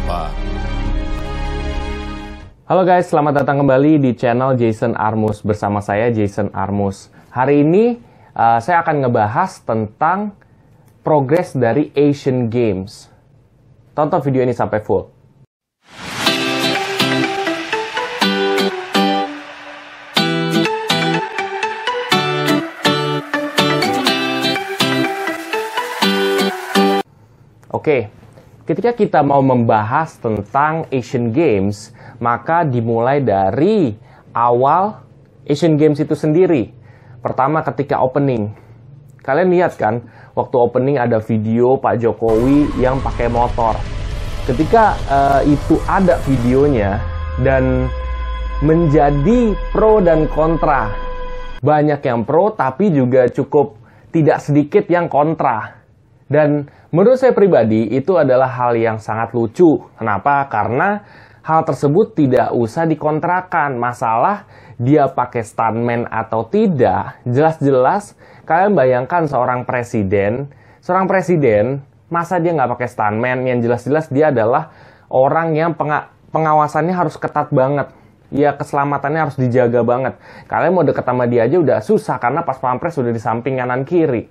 Apa? Halo guys, selamat datang kembali di channel Jason Armus bersama saya Jason Armus. Hari ini uh, saya akan ngebahas tentang progres dari Asian Games. Tonton video ini sampai full. Oke, ketika kita mau membahas tentang Asian Games, maka dimulai dari awal Asian Games itu sendiri. Pertama ketika opening. Kalian lihat kan, waktu opening ada video Pak Jokowi yang pakai motor. Ketika uh, itu ada videonya dan menjadi pro dan kontra. Banyak yang pro tapi juga cukup tidak sedikit yang kontra dan menurut saya pribadi itu adalah hal yang sangat lucu. Kenapa? Karena hal tersebut tidak usah dikontrakan. Masalah dia pakai stuntman atau tidak, jelas-jelas kalian bayangkan seorang presiden, seorang presiden masa dia nggak pakai stuntman yang jelas-jelas dia adalah orang yang penga pengawasannya harus ketat banget ya keselamatannya harus dijaga banget. Kalian mau deket sama dia aja udah susah karena pas pampres udah di samping kanan kiri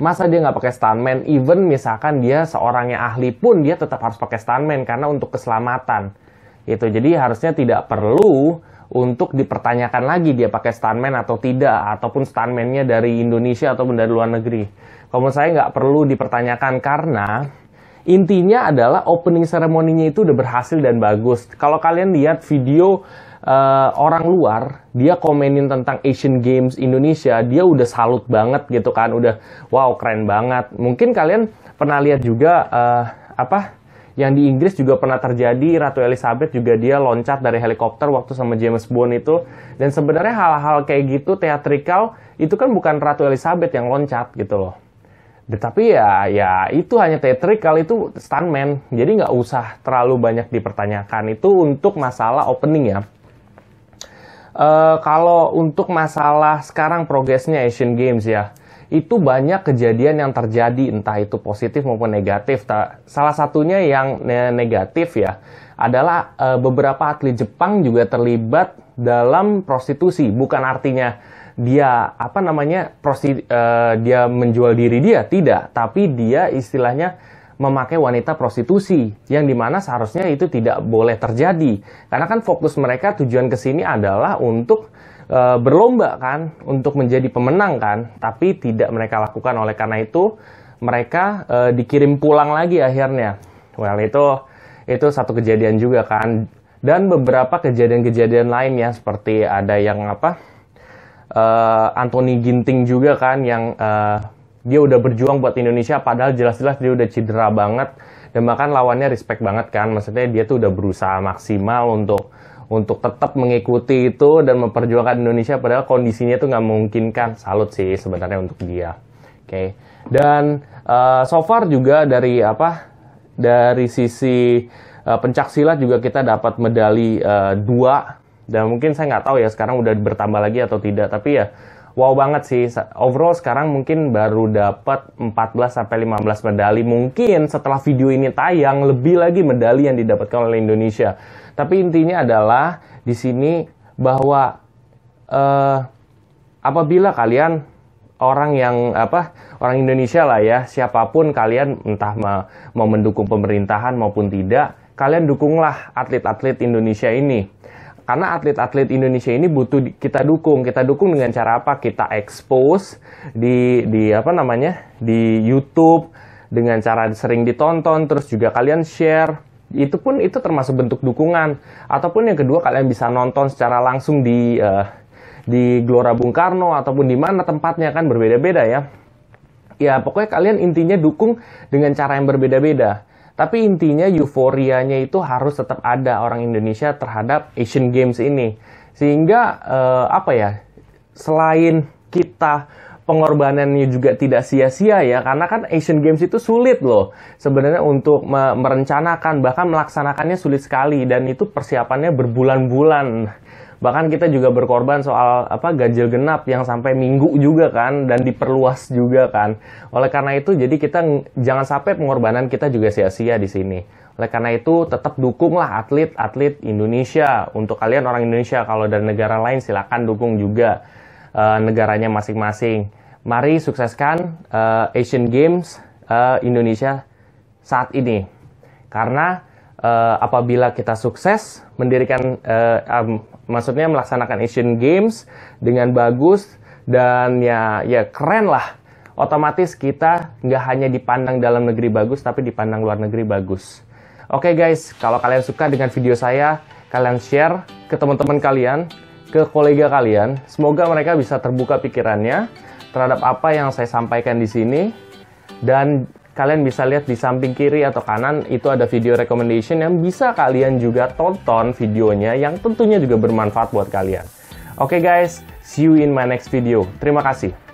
masa dia nggak pakai stuntman even misalkan dia seorang yang ahli pun dia tetap harus pakai stuntman karena untuk keselamatan itu jadi harusnya tidak perlu untuk dipertanyakan lagi dia pakai stuntman atau tidak ataupun stuntmannya dari Indonesia ataupun dari luar negeri kalau menurut saya nggak perlu dipertanyakan karena intinya adalah opening seremoninya itu udah berhasil dan bagus kalau kalian lihat video uh, orang luar dia komenin tentang Asian Games Indonesia dia udah salut banget gitu kan udah wow keren banget mungkin kalian pernah lihat juga uh, apa yang di Inggris juga pernah terjadi Ratu Elizabeth juga dia loncat dari helikopter waktu sama James Bond itu dan sebenarnya hal-hal kayak gitu teatrikal itu kan bukan Ratu Elizabeth yang loncat gitu loh tetapi ya, ya ya itu hanya teatrikal itu stuntman jadi nggak usah terlalu banyak dipertanyakan itu untuk masalah opening ya Uh, kalau untuk masalah sekarang progresnya Asian Games ya, itu banyak kejadian yang terjadi entah itu positif maupun negatif. Salah satunya yang negatif ya adalah uh, beberapa atlet Jepang juga terlibat dalam prostitusi. Bukan artinya dia apa namanya prosti, uh, dia menjual diri dia tidak, tapi dia istilahnya memakai wanita prostitusi, yang dimana seharusnya itu tidak boleh terjadi. Karena kan fokus mereka tujuan ke sini adalah untuk e, berlomba kan, untuk menjadi pemenang kan, tapi tidak mereka lakukan. Oleh karena itu, mereka e, dikirim pulang lagi akhirnya. Well, itu itu satu kejadian juga kan. Dan beberapa kejadian-kejadian lainnya seperti ada yang apa? Uh, Anthony Ginting juga kan yang uh, dia udah berjuang buat Indonesia padahal jelas-jelas dia udah cedera banget dan bahkan lawannya respect banget kan maksudnya dia tuh udah berusaha maksimal untuk untuk tetap mengikuti itu dan memperjuangkan Indonesia padahal kondisinya tuh nggak memungkinkan salut sih sebenarnya untuk dia oke okay. dan uh, so far juga dari apa dari sisi uh, eh, pencak silat juga kita dapat medali uh, dua dan mungkin saya nggak tahu ya sekarang udah bertambah lagi atau tidak tapi ya wow banget sih. Overall sekarang mungkin baru dapat 14 sampai 15 medali. Mungkin setelah video ini tayang lebih lagi medali yang didapatkan oleh Indonesia. Tapi intinya adalah di sini bahwa uh, apabila kalian orang yang apa orang Indonesia lah ya siapapun kalian entah mau mendukung pemerintahan maupun tidak kalian dukunglah atlet-atlet Indonesia ini karena atlet-atlet Indonesia ini butuh kita dukung. Kita dukung dengan cara apa? Kita expose di di apa namanya? di YouTube dengan cara sering ditonton terus juga kalian share itu pun itu termasuk bentuk dukungan ataupun yang kedua kalian bisa nonton secara langsung di uh, di Gelora Bung Karno ataupun di mana tempatnya kan berbeda-beda ya ya pokoknya kalian intinya dukung dengan cara yang berbeda-beda tapi intinya euforianya itu harus tetap ada orang Indonesia terhadap Asian Games ini. Sehingga eh, apa ya? Selain kita pengorbanannya juga tidak sia-sia ya karena kan Asian Games itu sulit loh sebenarnya untuk merencanakan bahkan melaksanakannya sulit sekali dan itu persiapannya berbulan-bulan bahkan kita juga berkorban soal apa ganjil genap yang sampai minggu juga kan dan diperluas juga kan oleh karena itu jadi kita jangan sampai pengorbanan kita juga sia-sia di sini oleh karena itu tetap dukunglah atlet-atlet Indonesia untuk kalian orang Indonesia kalau dari negara lain silakan dukung juga uh, negaranya masing-masing mari sukseskan uh, Asian Games uh, Indonesia saat ini. Karena uh, apabila kita sukses mendirikan, uh, um, maksudnya melaksanakan Asian Games dengan bagus dan ya ya keren lah. Otomatis kita nggak hanya dipandang dalam negeri bagus, tapi dipandang luar negeri bagus. Oke okay guys, kalau kalian suka dengan video saya, kalian share ke teman-teman kalian, ke kolega kalian. Semoga mereka bisa terbuka pikirannya terhadap apa yang saya sampaikan di sini. Dan kalian bisa lihat di samping kiri atau kanan itu ada video recommendation yang bisa kalian juga tonton videonya yang tentunya juga bermanfaat buat kalian. Oke okay guys, see you in my next video. Terima kasih.